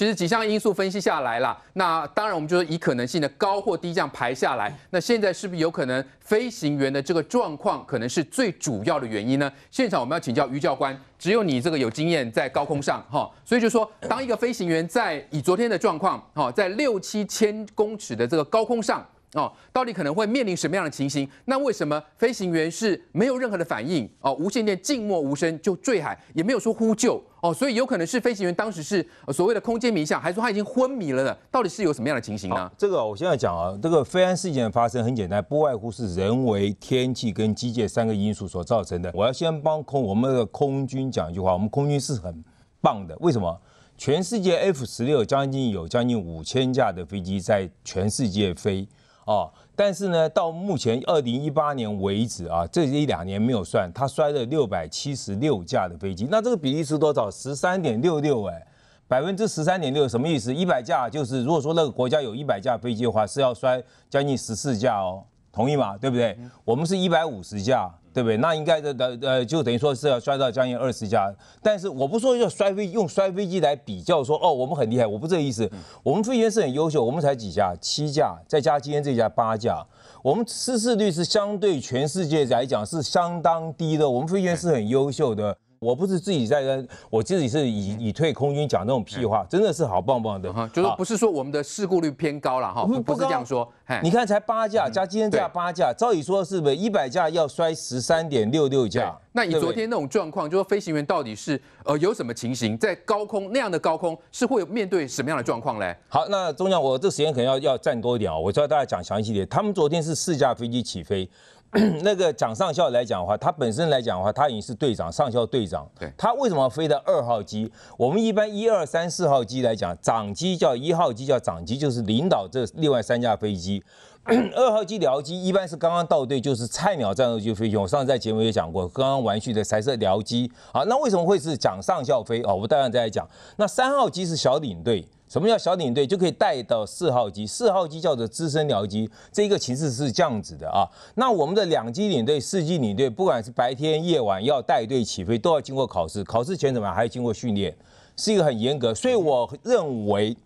其实几项因素分析下来了，那当然我们就是以可能性的高或低这样排下来，那现在是不是有可能飞行员的这个状况可能是最主要的原因呢？现场我们要请教于教官，只有你这个有经验在高空上哈，所以就说当一个飞行员在以昨天的状况哈，在六七千公尺的这个高空上。哦，到底可能会面临什么样的情形？那为什么飞行员是没有任何的反应？哦，无线电静默无声，就坠海，也没有说呼救哦，所以有可能是飞行员当时是所谓的空间迷向，还是他已经昏迷了呢？到底是有什么样的情形呢？这个我现在讲啊，这个飞安事件的发生很简单，不外乎是人为、天气跟机械三个因素所造成的。我要先帮空我们的空军讲一句话，我们空军是很棒的。为什么？全世界 F 十六将近有将近五千架的飞机在全世界飞。哦，但是呢，到目前二零一八年为止啊，这一两年没有算，它摔了六百七十六架的飞机，那这个比例是多少？十三点六六哎，百分之十三点六什么意思？一百架就是，如果说那个国家有一百架飞机的话，是要摔将近十四架哦。同意嘛？对不对？我们是一百五十架，对不对？那应该的的呃，就等于说是要摔到将近二十架。但是我不说要摔飞，用摔飞机来比较说哦，我们很厉害。我不这个意思，我们飞行员是很优秀，我们才几架，七架，再加今天这架八架，我们失事率是相对全世界来讲是相当低的，我们飞行员是很优秀的。我不是自己在跟，我自己是以以退空军讲那种屁话，真的是好棒棒的，就是不是说我们的事故率偏高了哈，不是这样说。你看才八架，加今天这架八架，照理说是不是一百架要摔十三点六六架？那以昨天那种状况，就说飞行员到底是呃有什么情形，在高空那样的高空是会面对什么样的状况嘞？好，那钟将我这时间可能要要占多一点啊，我需要大家讲详细一点。他们昨天是四架飞机起飞。那个蒋上校来讲的话，他本身来讲的话，他已经是队长上校队长。对他为什么飞的二号机？我们一般一二三四号机来讲，长机叫一号机叫长机，就是领导这另外三架飞机。二号机僚机一般是刚刚到队，就是菜鸟战斗机飞行我上次在节目也讲过，刚刚完训的才是僚机。好，那为什么会是蒋上校飞？啊，我们待会再讲。那三号机是小领队。什么叫小领队就可以带到四号机？四号机叫做资深僚机，这个其实是这样子的啊。那我们的两机领队、四机领队，不管是白天、夜晚要带队起飞，都要经过考试。考试前怎么还要经过训练，是一个很严格。所以我认为。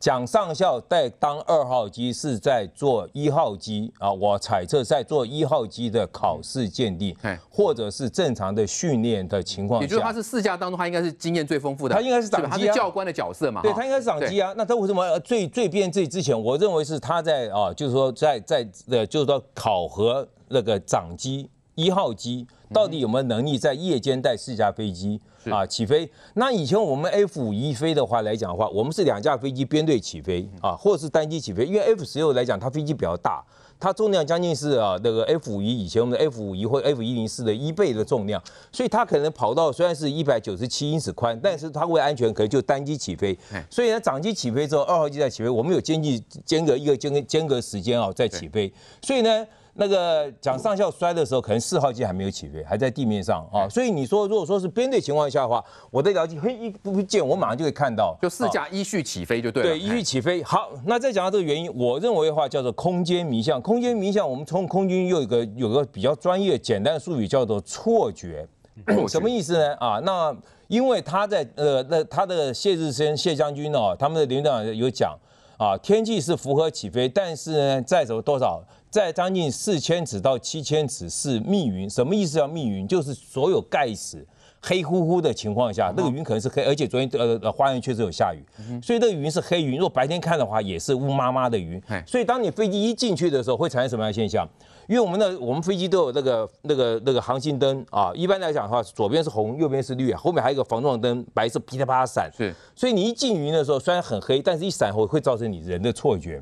蒋上校在当二号机是在做一号机啊，我猜测在做一号机的考试鉴定，或者是正常的训练的情况下，也就是他是试驾当中，他应该是经验最丰富的，他应该是长机啊，教官的角色嘛，对他应该是长机啊。那他为什么最最变最之前，我认为是他在啊，就是说在在呃，就是说考核那个长机一号机。到底有没有能力在夜间带四架飞机啊起飞？那以前我们 F 五一飞的话来讲的话，我们是两架飞机编队起飞啊，或者是单机起飞。因为 F 十六来讲，它飞机比较大，它重量将近是啊那个 F 五一以前我们的 F 五一或 F 一零四的一倍的重量，所以它可能跑道虽然是一百九十七英尺宽，但是它为安全可能就单机起飞。所以呢，掌机起飞之后，二号机在起飞，我们有间距间隔一个间间隔时间啊在起飞，所以呢。那个讲上校摔的时候，可能四号机还没有起飞，还在地面上啊。所以你说，如果说是编队情况下的话，我在了解嘿，一不见，我马上就会看到，就四架一序起飞就对。对，一序起飞。好，那再讲到这个原因，我认为的话叫做空间迷向。空间迷向，我们从空军又一个有个比较专业、简单的术语叫做 错觉，什么意思呢？啊，那因为他在呃，那他的谢志生、谢将军哦，他们的领导有讲啊，天气是符合起飞，但是呢，再走多少？在将近四千尺到七千尺是密云，什么意思？叫密云，就是所有盖子黑乎乎的情况下，那个云可能是黑。而且昨天呃呃花园确实有下雨，所以那个云是黑云。如果白天看的话，也是乌麻麻的云。所以当你飞机一进去的时候，会产生什么样的现象？因为我们的我们飞机都有那个那个那个航行灯啊，一般来讲的话，左边是红，右边是绿啊，后面还有一个防撞灯，白色噼里啪啦闪。是，所以你一进云的时候，虽然很黑，但是一闪后会造成你人的错觉。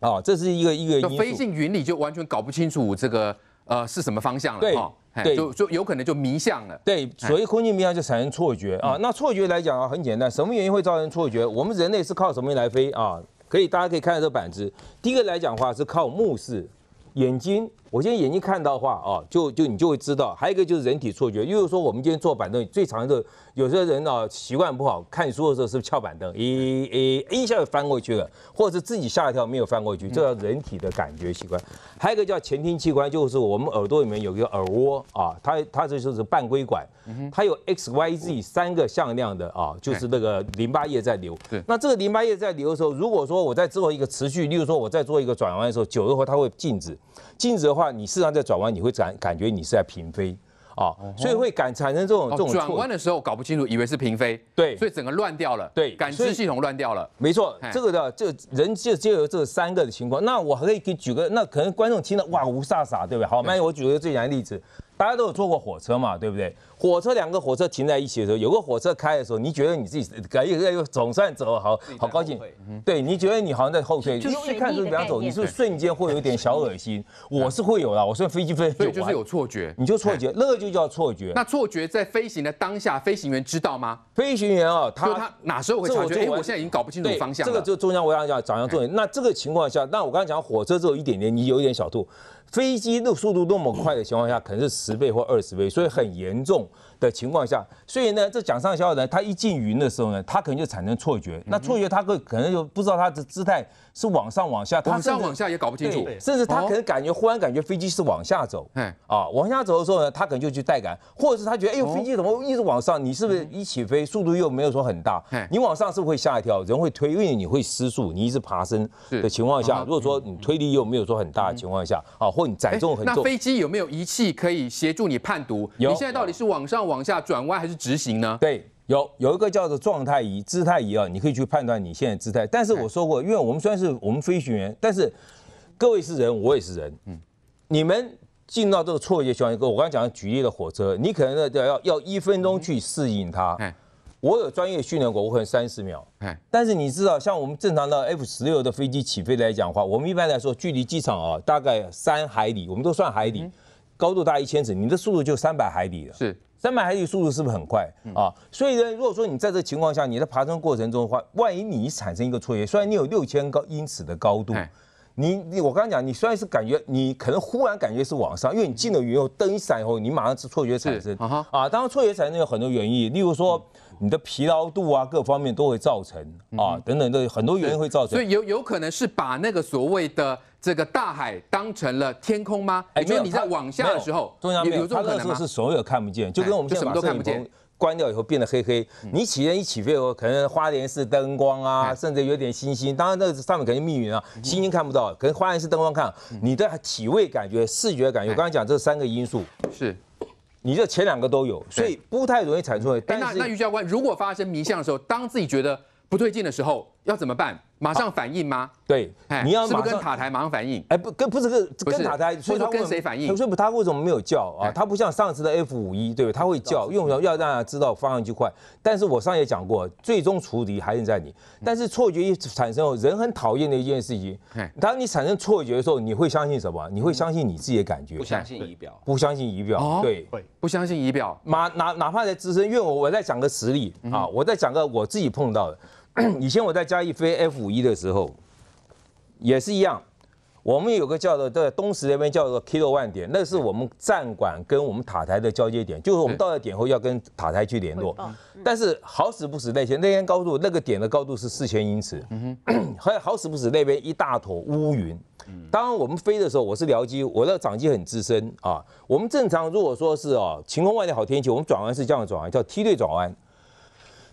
哦，这是一个一个飞进云里就完全搞不清楚这个呃是什么方向了哈，对，就就有可能就迷向了。对，所以空气迷向就产生错觉啊。那错觉来讲啊，很简单，什么原因会造成错觉？我们人类是靠什么来飞啊？可以，大家可以看到这板子。第一个来讲话是靠目视，眼睛。我现在眼睛看到话啊，就就你就会知道。还有一个就是人体错觉，例如说我们今天坐板凳最常的，有些人呢习惯不好，看书的时候是不是翘板凳，一一一下就翻过去了，或者是自己吓一跳没有翻过去，这叫人体的感觉习惯。还有一个叫前庭器官，就是我们耳朵里面有一个耳蜗啊，它它这就是半规管，它有 X Y Z 三个向量的啊，就是那个淋巴液在流。对，那这个淋巴液在流的时候，如果说我在做一个持续，例如说我在做一个转弯的时候，久了后它会静止，静止的。话你事实上在转弯，你会感感觉你是在平飞啊，所以会感产生这种这种转弯的时候搞不清楚，以为是平飞，对，所以整个乱掉了，对，感知系统乱掉了，没错，这个的这人就就有这三个的情况。那我可以给举个，那可能观众听到哇，吴莎莎对不对？好，那我举个最简单的例子。大家都有坐过火车嘛，对不对？火车两个火车停在一起的时候，有个火车开的时候，你觉得你自己感觉又总算走好好高兴。对，你觉得你好像在后退，你一看就不要走，你是瞬间会有点小恶心。我是会有的，我是飞机飞飞就是有错觉，你就错觉，那个就叫错觉。那错觉在飞行的当下，飞行员知道吗？飞行员哦，他他哪时候会察觉？哎，我现在已经搞不清楚方向。这个就中央，我要讲怎样做。那这个情况下，那我刚才讲火车只有一点点，你有一点小吐。飞机那速度那么快的情况下，可能是十倍或二十倍，所以很严重的情况下，所以呢，这桨上消呢，人，他一进云的时候呢，他可能就产生错觉，那错觉他可可能就不知道他的姿态是往上往下，往上往下也搞不清楚，甚至他可能感觉忽然感觉飞机是往下走，啊，往下走的时候呢，他可能就去带感，或者是他觉得哎呦飞机怎么一直往上？你是不是一起飞速度又没有说很大？你往上是不是会吓一跳？人会推，因为你会失速，你一直爬升的情况下，如果说你推力又没有说很大的情况下，啊。载重很重，那飞机有没有仪器可以协助你判读？有，你现在到底是往上、往下转弯还是直行呢？对，有有一个叫做状态仪、姿态仪啊，你可以去判断你现在姿态。但是我说过，因为我们虽然是我们飞行员，但是各位是人，我也是人。嗯，你们进到这个错觉一个我刚才讲举例的火车，你可能要要要一分钟去适应它。我有专业训练过，我可能三十秒。但是你知道，像我们正常的 F 十六的飞机起飞来讲的话，我们一般来说距离机场啊大概三海里，我们都算海里，高度大一千尺，你的速度就三百海里了。是，三百海里速度是不是很快啊？所以呢，如果说你在这情况下你在爬升过程中的话，万一你产生一个错觉，虽然你有六千高英尺的高度，你你我刚刚讲，你虽然是感觉你可能忽然感觉是往上，因为你进了云后灯一闪以后，你马上是错觉产生啊啊，当然错觉产生有很多原因，例如说。你的疲劳度啊，各方面都会造成啊，等等的很多原因会造成。所以有有可能是把那个所谓的这个大海当成了天空吗？哎，没有你在往下的时候，中央没有。他那候是所有看不见，就跟我们夜都看不从关掉以后变得黑黑。你起先一起飞后，可能花莲式灯光啊，甚至有点星星。当然那上面肯定密云啊，星星看不到，可能花莲式灯光看。你的体位感觉、视觉感觉，我刚才讲这三个因素是。你这前两个都有，所以不太容易产生。但那那于教官如果发生迷向的时候，当自己觉得不对劲的时候，要怎么办？马上反应吗？对，你要马上跟塔台马上反应。哎，不跟不是跟跟塔台，所以他跟谁反应？所以他为什么没有叫啊？他不像上次的 F 五一对不对？他会叫，用要让大家知道方向就快。但是我上也讲过，最终处理还是在你。但是错觉一产生后，人很讨厌的一件事情。当你产生错觉的时候，你会相信什么？你会相信你自己的感觉？不相信仪表？不相信仪表？对，会不相信仪表。马哪哪怕在资深，因为我我在讲个实例啊，我在讲个我自己碰到的。以前我在嘉义飞 F 五一的时候，也是一样。我们有个叫做在东石那边叫做 Kilo 万点，那是我们站管跟我们塔台的交接点，就是我们到了点后要跟塔台去联络。但是好死不死那些那天高度那个点的高度是四千英尺，嗯哼，好死不死那边一大坨乌云。当我们飞的时候我是僚机，我的掌机很资深啊。我们正常如果说是哦晴空万里好天气，我们转弯是这样转弯叫梯队转弯。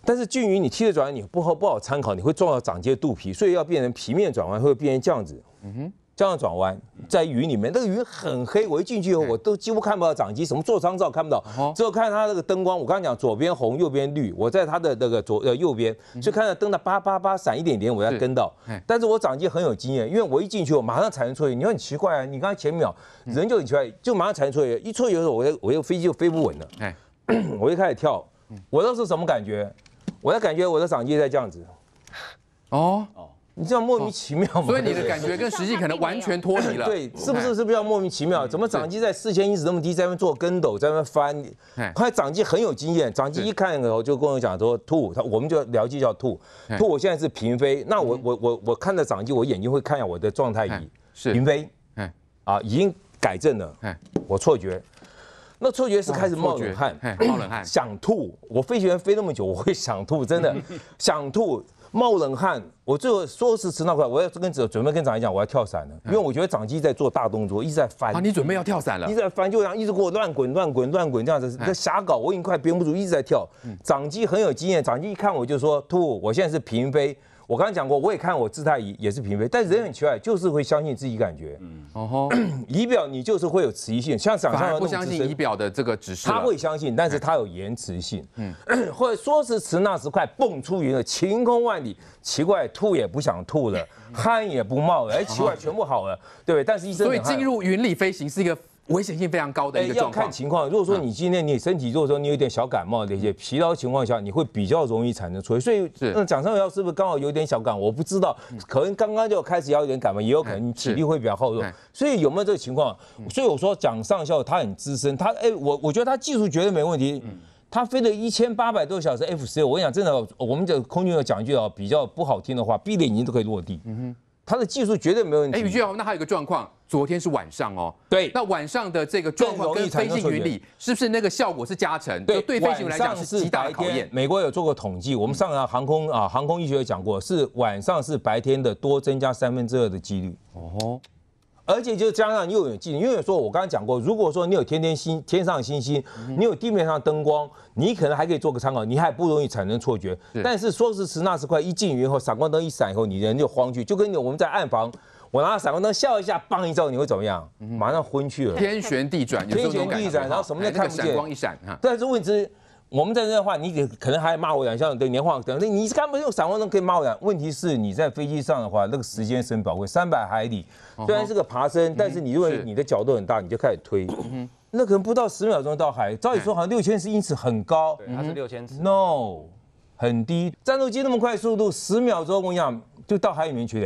但是，俊鱼你踢的转弯你不好不好参考，你会撞到掌机的肚皮，所以要变成皮面转弯，会变成这样子。嗯哼，这样转弯在鱼里面，那个云很黑，我一进去以后我都几乎看不到掌机，什么座舱照看不到，只有看它那个灯光。我刚才讲左边红，右边绿，我在它的那个左呃右边，就看到灯的叭叭叭闪一点点，我要跟到。但是我掌机很有经验，因为我一进去我马上产生错觉。你说很奇怪啊，你刚才前秒人就很奇怪，就马上产生错觉，一错觉的时候，我我飞机就飞不稳了。我一开始跳，我当时什么感觉？我的感觉我的掌基在这样子，哦，你这样莫名其妙，所以你的感觉跟实际可能完全脱离了，对，是不是是不是要莫名其妙？怎么掌机在四千英尺那么低，在那做跟斗，在那翻？来掌机很有经验，掌机一看，我就跟我讲说吐，他我们就聊技叫吐吐，我现在是平飞，那我我我我看到掌机，我眼睛会看一下我的状态仪，平飞，啊，已经改正了，我错觉。那错觉是开始冒冷汗，冒冷汗，想吐。我飞行员飞那么久，我会想吐，真 的想吐，冒冷汗。我最后说是迟那快，我要跟准准备跟长机讲，我要跳伞了，因为我觉得长机在做大动作，一直在翻。啊，你准备要跳伞了？一直在翻，就这样，一直给我乱滚乱滚乱滚这样子，在瞎搞。我已经快憋不住，一直在跳。长机很有经验，长机一看我就说吐，我现在是平飞。我刚刚讲过，我也看我姿态仪也是平飞，但人很奇怪，就是会相信自己感觉。嗯，哦吼，仪表你就是会有迟疑性，像长相。不相信仪表的这个指示。他会相信，但是他有延迟性。嗯，或者说时迟那时快，蹦出云了，晴空万里，奇怪，吐也不想吐了，汗也不冒了，哎，奇怪，全部好了，对，但是医生所以进入云里飞行是一个。危险性非常高的一个状况。哎，要看情况。如果说你今天你身体，如果说你有点小感冒、这些疲劳情况下，你会比较容易产生错位。所以，那蒋上校是不是刚好有点小感我不知道，可能刚刚就开始要有点感冒，也有可能体力会比较耗弱。所以有没有这个情况？所以我说蒋上校他很资深，他哎，我我觉得他技术绝对没问题。他飞了一千八百多小时 F 十六，我跟你讲，真的，我们这空军要讲一句啊，比较不好听的话，闭着眼睛都可以落地。嗯哼。他的技术绝对没有问题。哎，宇俊啊，那还有一个状况，昨天是晚上哦。对。那晚上的这个状况跟飞行原理是不是那个效果是加成？对，对飞行来讲是极大的考验。美国有做过统计，我们上个航空啊，航空医学有讲过，是晚上是白天的多增加三分之二的几率。哦。而且就加上你有眼镜，因为说我刚刚讲过，如果说你有天天星天上星星，你有地面上灯光，你可能还可以做个参考，你还不容易产生错觉。但是说时迟那时快，一进雨以后，闪光灯一闪以后，你人就慌去，就跟我们在暗房，我拿闪光灯笑一下，棒一照，你会怎么样？马上昏去了，天旋地转，天旋地转，然后什么都看不见。一闪但是问题。我们在那话，你可能还骂我两下，等年化等于你干嘛用闪光灯可以骂我讲。问题是，你在飞机上的话，那个时间是很宝贵。三百海里虽然是个爬升，但是你如果你的角度很大，你就开始推，那可能不到十秒钟到海。照理说好像六千因此很高，它是六千尺。No，很低。战斗机那么快速度，十秒钟我讲就到海里面去了。